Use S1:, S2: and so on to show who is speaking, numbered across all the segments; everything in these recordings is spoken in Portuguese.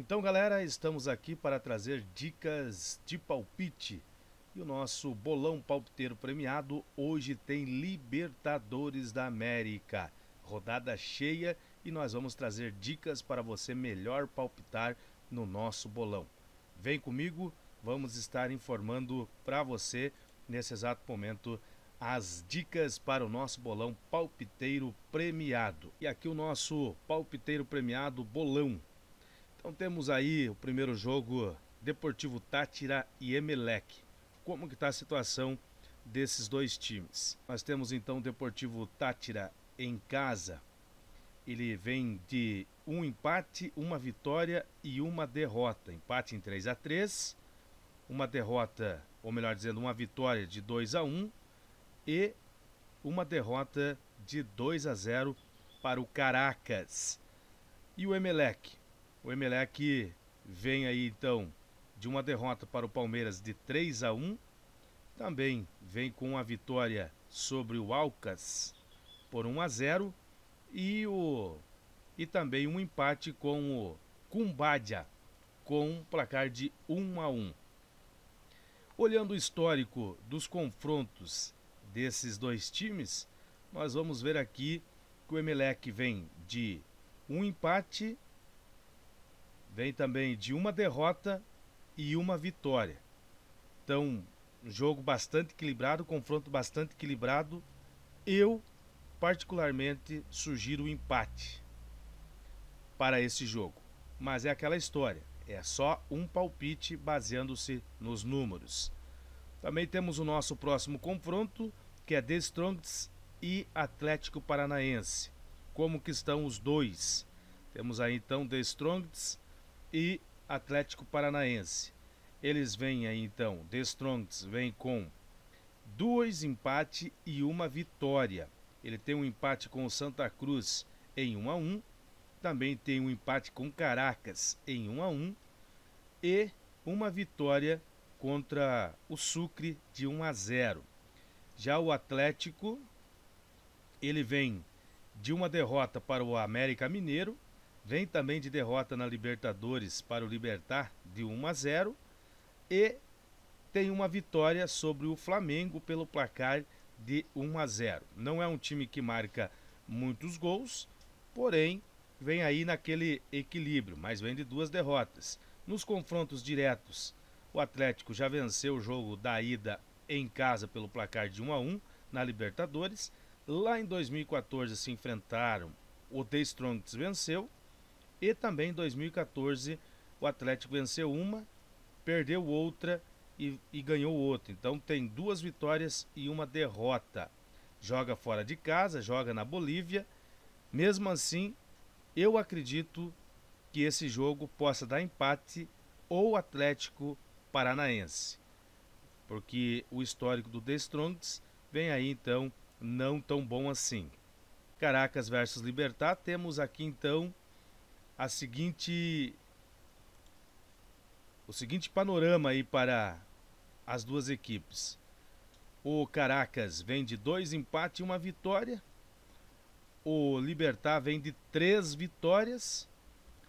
S1: Então, galera, estamos aqui para trazer dicas de palpite. E o nosso bolão palpiteiro premiado hoje tem Libertadores da América. Rodada cheia e nós vamos trazer dicas para você melhor palpitar no nosso bolão. Vem comigo, vamos estar informando para você nesse exato momento as dicas para o nosso bolão palpiteiro premiado. E aqui o nosso palpiteiro premiado bolão então temos aí o primeiro jogo Deportivo Tátira e Emelec. Como que está a situação desses dois times? Nós temos então o Deportivo Tátira em casa. Ele vem de um empate, uma vitória e uma derrota. Empate em 3 a 3 uma derrota, ou melhor dizendo, uma vitória de 2 a 1 e uma derrota de 2 a 0 para o Caracas. E o Emelec? O Emelec vem aí então de uma derrota para o Palmeiras de 3 a 1. Também vem com uma vitória sobre o Alcas por 1 a 0 e o e também um empate com o Cumbádia com um placar de 1 a 1. Olhando o histórico dos confrontos desses dois times, nós vamos ver aqui que o Emelec vem de um empate vem também de uma derrota e uma vitória. Então, um jogo bastante equilibrado, um confronto bastante equilibrado. Eu, particularmente, sugiro o um empate para esse jogo. Mas é aquela história, é só um palpite baseando-se nos números. Também temos o nosso próximo confronto, que é The Strongs e Atlético Paranaense. Como que estão os dois? Temos aí então The Strongs e Atlético Paranaense. Eles vêm aí então, The Strongs vem com dois empates e uma vitória. Ele tem um empate com o Santa Cruz em 1 a 1, também tem um empate com Caracas em 1 a 1 e uma vitória contra o Sucre de 1 a 0. Já o Atlético ele vem de uma derrota para o América Mineiro Vem também de derrota na Libertadores para o Libertar de 1 a 0 e tem uma vitória sobre o Flamengo pelo placar de 1 a 0. Não é um time que marca muitos gols, porém vem aí naquele equilíbrio, mas vem de duas derrotas. Nos confrontos diretos, o Atlético já venceu o jogo da ida em casa pelo placar de 1 a 1 na Libertadores. Lá em 2014 se enfrentaram, o The Strongs venceu e também em 2014 o Atlético venceu uma, perdeu outra e, e ganhou outra. Então tem duas vitórias e uma derrota. Joga fora de casa, joga na Bolívia. Mesmo assim, eu acredito que esse jogo possa dar empate ou Atlético Paranaense. Porque o histórico do The Strongs vem aí então não tão bom assim. Caracas versus Libertar, temos aqui então a seguinte o seguinte panorama aí para as duas equipes. O Caracas vem de dois empates e uma vitória. O Libertar vem de três vitórias.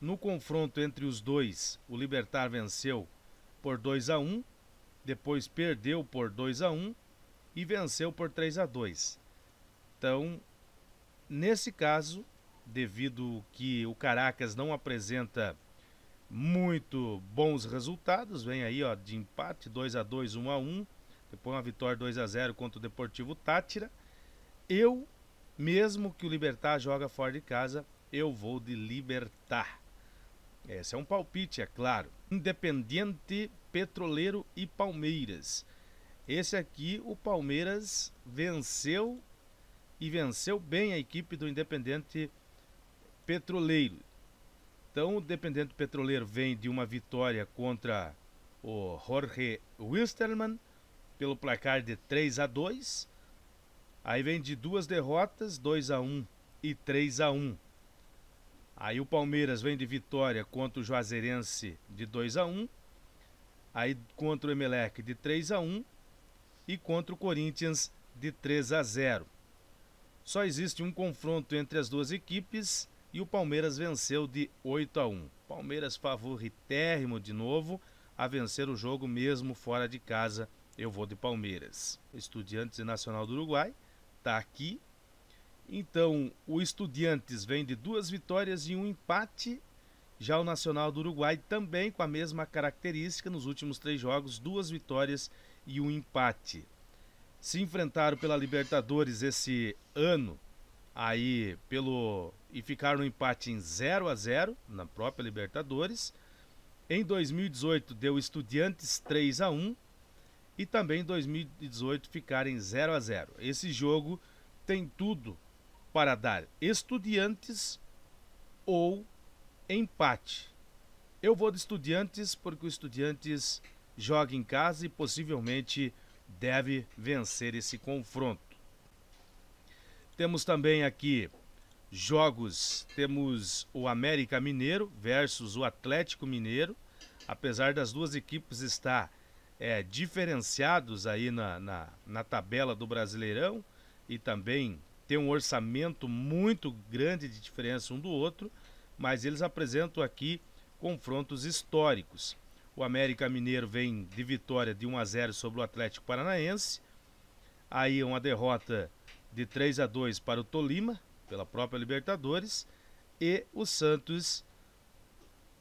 S1: No confronto entre os dois, o Libertar venceu por 2 a 1, um, depois perdeu por 2 a 1 um, e venceu por 3 a 2. Então, nesse caso, devido que o Caracas não apresenta muito bons resultados. Vem aí, ó, de empate 2 a 2, 1 a 1, depois uma vitória 2 a 0 contra o Deportivo Tátira. Eu, mesmo que o Libertar joga fora de casa, eu vou de Libertar. Esse é um palpite, é claro. Independiente, Petroleiro e Palmeiras. Esse aqui, o Palmeiras venceu e venceu bem a equipe do Independente Petroleiro petroleiro. Então, o dependente petroleiro vem de uma vitória contra o Jorge Wilstermann pelo placar de 3 a 2. Aí vem de duas derrotas, 2 a 1 e 3 a 1. Aí o Palmeiras vem de vitória contra o Juazeirense de 2 a 1. Aí contra o Emelec de 3 a 1 e contra o Corinthians de 3 a 0. Só existe um confronto entre as duas equipes e o Palmeiras venceu de 8 a 1. Palmeiras favoritérrimo de novo a vencer o jogo mesmo fora de casa. Eu vou de Palmeiras. Estudiantes e Nacional do Uruguai está aqui. Então, o Estudiantes vem de duas vitórias e um empate. Já o Nacional do Uruguai também com a mesma característica nos últimos três jogos, duas vitórias e um empate. Se enfrentaram pela Libertadores esse ano aí pelo e ficaram no empate em 0 a 0 na própria Libertadores. Em 2018 deu Estudiantes 3 a 1 e também em 2018 ficaram em 0 a 0. Esse jogo tem tudo para dar Estudiantes ou empate. Eu vou de Estudiantes porque o Estudiantes joga em casa e possivelmente deve vencer esse confronto. Temos também aqui jogos, temos o América Mineiro versus o Atlético Mineiro. Apesar das duas equipes estar é, diferenciados aí na, na, na tabela do Brasileirão e também tem um orçamento muito grande de diferença um do outro, mas eles apresentam aqui confrontos históricos. O América Mineiro vem de vitória de 1 a 0 sobre o Atlético Paranaense. Aí uma derrota de 3 a 2 para o Tolima, pela própria Libertadores, e o Santos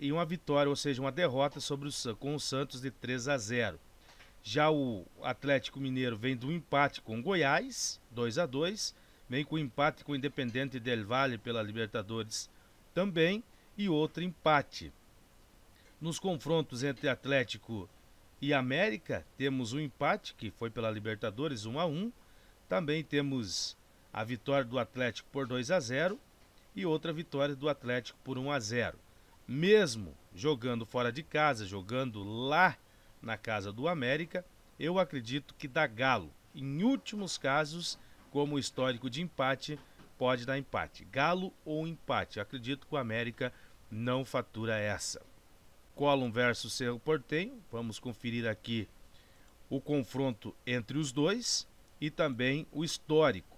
S1: em uma vitória, ou seja, uma derrota sobre o, com o Santos de 3 a 0. Já o Atlético Mineiro vem do empate com o Goiás, 2 a 2, vem com o empate com o Independente del Valle pela Libertadores também e outro empate. Nos confrontos entre Atlético e América, temos um empate que foi pela Libertadores 1 a 1 também temos a vitória do Atlético por 2 a 0 e outra vitória do Atlético por 1 a 0. Mesmo jogando fora de casa, jogando lá na casa do América, eu acredito que dá Galo. Em últimos casos, como histórico de empate, pode dar empate. Galo ou empate. Eu acredito que o América não fatura essa. Colum versus Cerro Portenho. Vamos conferir aqui o confronto entre os dois e também o histórico.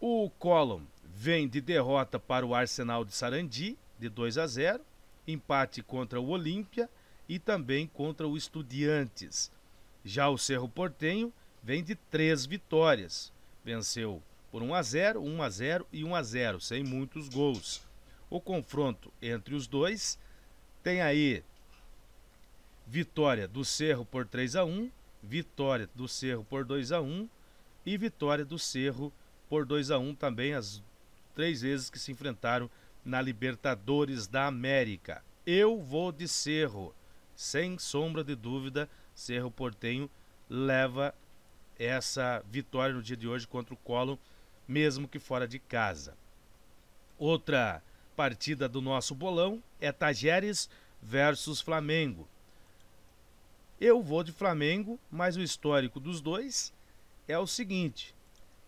S1: O Colom vem de derrota para o Arsenal de Sarandi, de 2 a 0, empate contra o Olímpia e também contra o Estudiantes. Já o Cerro Portenho vem de três vitórias. Venceu por 1 a 0, 1 a 0 e 1 a 0, sem muitos gols. O confronto entre os dois tem aí vitória do Cerro por 3 a 1, vitória do Cerro por 2 a 1 e vitória do Cerro por 2 a 1 também as três vezes que se enfrentaram na Libertadores da América. Eu vou de Cerro, sem sombra de dúvida, Cerro Portenho leva essa vitória no dia de hoje contra o Colo, mesmo que fora de casa. Outra partida do nosso bolão é Tajeres versus Flamengo. Eu vou de Flamengo, mas o histórico dos dois é o seguinte: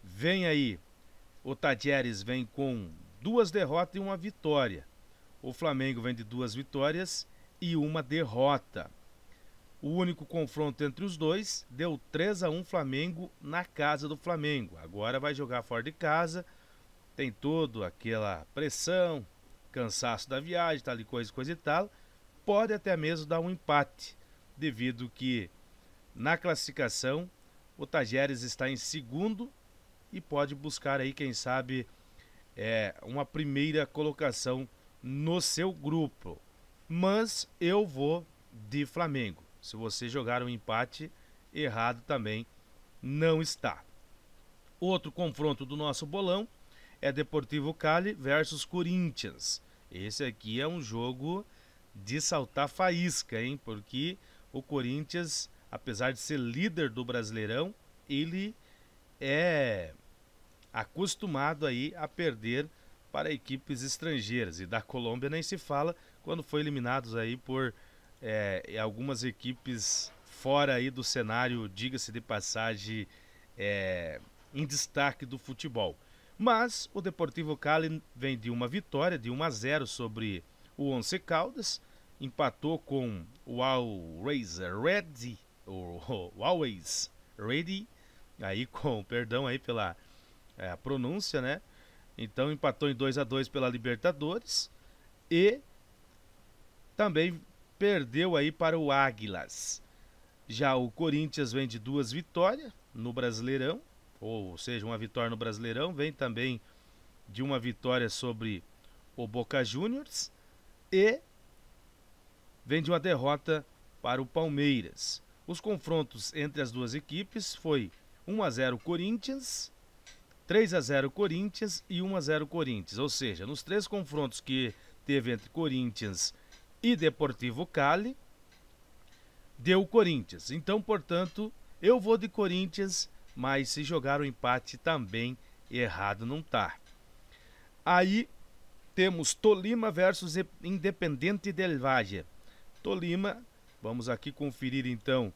S1: vem aí, o Tadieres vem com duas derrotas e uma vitória. O Flamengo vem de duas vitórias e uma derrota. O único confronto entre os dois deu 3 a 1 Flamengo na casa do Flamengo. Agora vai jogar fora de casa. Tem toda aquela pressão, cansaço da viagem, tal e coisa, coisa e tal. Pode até mesmo dar um empate devido que na classificação o Tajeres está em segundo e pode buscar aí, quem sabe, é, uma primeira colocação no seu grupo. Mas eu vou de Flamengo. Se você jogar um empate, errado também não está. Outro confronto do nosso bolão é Deportivo Cali versus Corinthians. Esse aqui é um jogo de saltar faísca, hein? Porque o Corinthians, apesar de ser líder do Brasileirão, ele é acostumado aí a perder para equipes estrangeiras. E da Colômbia nem se fala quando foi eliminados aí por é, algumas equipes fora aí do cenário, diga-se de passagem, é, em destaque do futebol. Mas o Deportivo Cali vem de uma vitória de 1 a 0 sobre o Once Caldas empatou com o Always Ready, Always Ready, aí com, perdão aí pela é, pronúncia, né? Então empatou em 2 a 2 pela Libertadores e também perdeu aí para o Águilas. Já o Corinthians vem de duas vitórias no Brasileirão, ou seja, uma vitória no Brasileirão, vem também de uma vitória sobre o Boca Juniors e vem de uma derrota para o Palmeiras. Os confrontos entre as duas equipes foi 1 a 0 Corinthians, 3 a 0 Corinthians e 1 a 0 Corinthians, ou seja, nos três confrontos que teve entre Corinthians e Deportivo Cali, deu Corinthians. Então, portanto, eu vou de Corinthians, mas se jogar o empate também errado não tá. Aí temos Tolima versus Independente del Valle. Tolima. Vamos aqui conferir então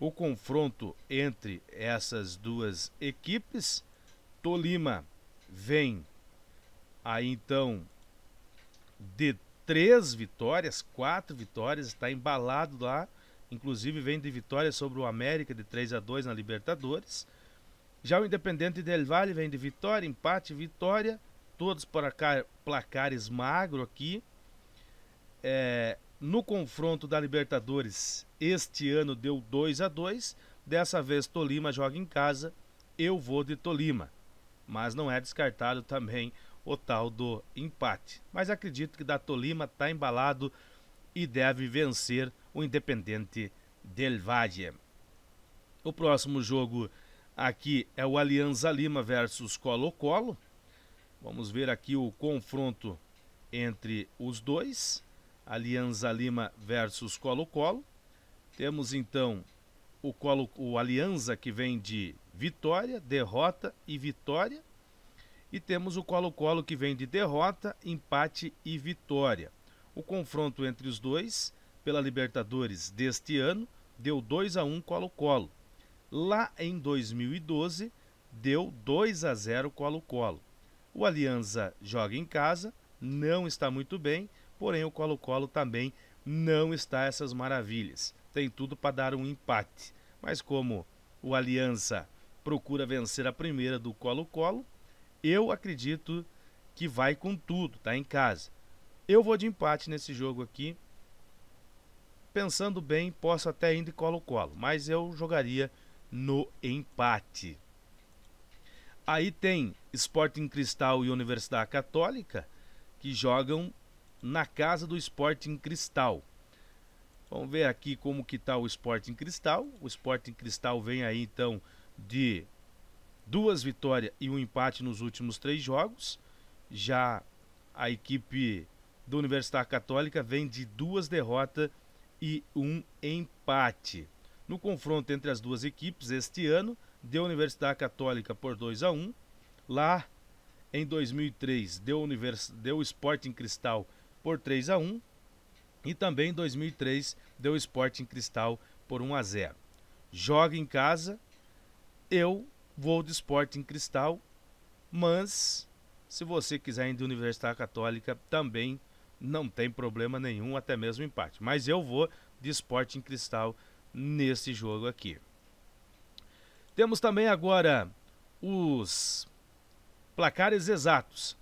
S1: o confronto entre essas duas equipes. Tolima vem aí então de três vitórias, quatro vitórias, está embalado lá. Inclusive vem de vitória sobre o América de 3 a 2 na Libertadores. Já o Independente Del Valle vem de vitória, empate, vitória. Todos para placares magro aqui. É, no confronto da Libertadores, este ano deu 2 a 2. Dessa vez Tolima joga em casa, eu vou de Tolima. Mas não é descartado também o tal do empate. Mas acredito que da Tolima está embalado e deve vencer o Independente Del Valle. O próximo jogo aqui é o Alianza Lima versus Colo-Colo. Vamos ver aqui o confronto entre os dois. Alianza Lima versus Colo-Colo. Temos então o, Colo, o Alianza que vem de vitória, derrota e vitória. E temos o Colo-Colo que vem de derrota, empate e vitória. O confronto entre os dois, pela Libertadores deste ano, deu 2 a 1 Colo-Colo. Lá em 2012, deu 2 a 0 Colo-Colo. O Alianza joga em casa, não está muito bem porém o Colo-Colo também não está essas maravilhas. Tem tudo para dar um empate. Mas como o Aliança procura vencer a primeira do Colo-Colo, eu acredito que vai com tudo, tá em casa. Eu vou de empate nesse jogo aqui. Pensando bem, posso até ir de Colo-Colo, mas eu jogaria no empate. Aí tem Sporting Cristal e Universidade Católica, que jogam na casa do Sporting Cristal. Vamos ver aqui como que está o Sporting Cristal. O Sporting Cristal vem aí então de duas vitórias e um empate nos últimos três jogos. Já a equipe do Universidade Católica vem de duas derrotas e um empate. No confronto entre as duas equipes este ano, deu a Universidade Católica por 2 a 1. Lá em 2003, deu o deu Sporting Cristal por 3 a 1 e também em 2003 deu esporte em cristal por 1 a 0. Joga em casa, eu vou de esporte em cristal, mas se você quiser ir de Universidade Católica também não tem problema nenhum, até mesmo empate. Mas eu vou de esporte em cristal nesse jogo aqui. Temos também agora os placares exatos.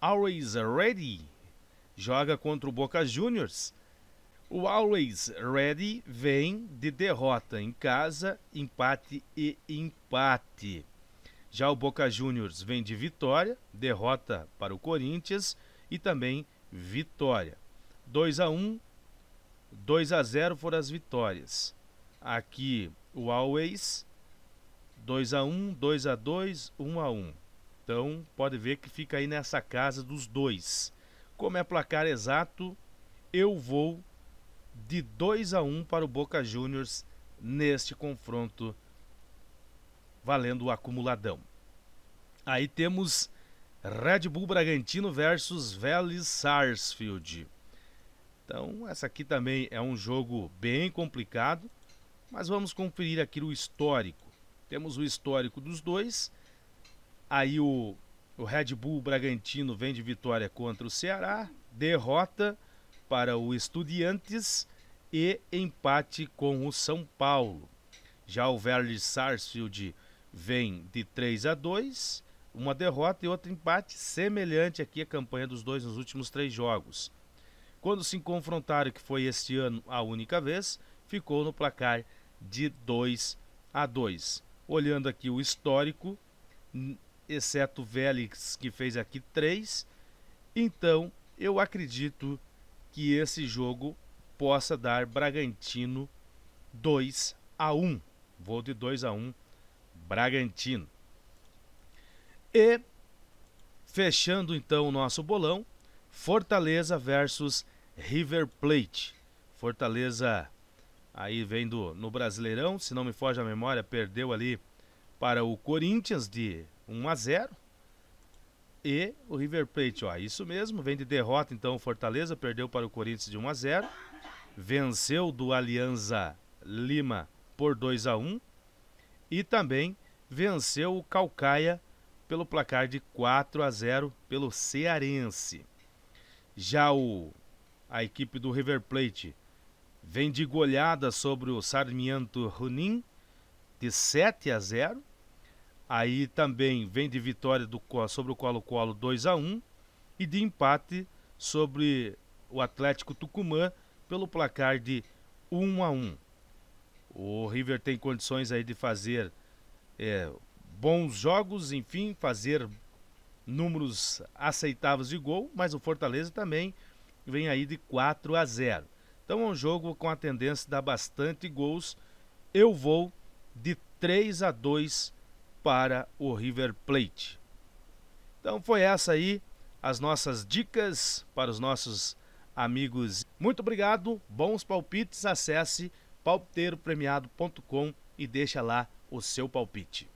S1: Always ready joga contra o Boca Juniors. O Always Ready vem de derrota em casa, empate e empate. Já o Boca Juniors vem de vitória, derrota para o Corinthians e também vitória. 2 a 1, 2 a 0 foram as vitórias. Aqui o Always 2 a 1, 2 a 2, 1 a 1. Então pode ver que fica aí nessa casa dos dois. Como é placar exato, eu vou de 2 a 1 um para o Boca Juniors neste confronto valendo o acumuladão. Aí temos Red Bull Bragantino versus Vélez Sarsfield. Então, essa aqui também é um jogo bem complicado, mas vamos conferir aqui o histórico. Temos o histórico dos dois. Aí o o Red Bull Bragantino vem de vitória contra o Ceará, derrota para o Estudiantes e empate com o São Paulo. Já o Vélez Sarsfield vem de 3 a 2, uma derrota e outro empate, semelhante aqui à campanha dos dois nos últimos três jogos. Quando se confrontaram, que foi este ano a única vez, ficou no placar de 2 a 2. Olhando aqui o histórico, exceto o Vélez, que fez aqui três. Então, eu acredito que esse jogo possa dar Bragantino 2 a 1. Vou de 2 a 1 Bragantino. E fechando então o nosso bolão, Fortaleza versus River Plate. Fortaleza aí vem do no Brasileirão, se não me foge a memória, perdeu ali para o Corinthians de 1 a 0 e o River Plate, ó, isso mesmo, vem de derrota então o Fortaleza, perdeu para o Corinthians de 1 a 0, venceu do Alianza Lima por 2 a 1 e também venceu o Calcaia pelo placar de 4 a 0 pelo Cearense. Já o a equipe do River Plate vem de goleada sobre o Sarmiento Runim de 7 a 0 Aí também vem de vitória do, sobre o Colo-Colo 2 a 1 e de empate sobre o Atlético Tucumã pelo placar de 1 a 1. O River tem condições aí de fazer é, bons jogos, enfim, fazer números aceitáveis de gol, mas o Fortaleza também vem aí de 4 a 0. Então é um jogo com a tendência de dar bastante gols. Eu vou de 3 a 2 para o River Plate. Então foi essa aí as nossas dicas para os nossos amigos. Muito obrigado, bons palpites, acesse palpiteiropremiado.com e deixa lá o seu palpite.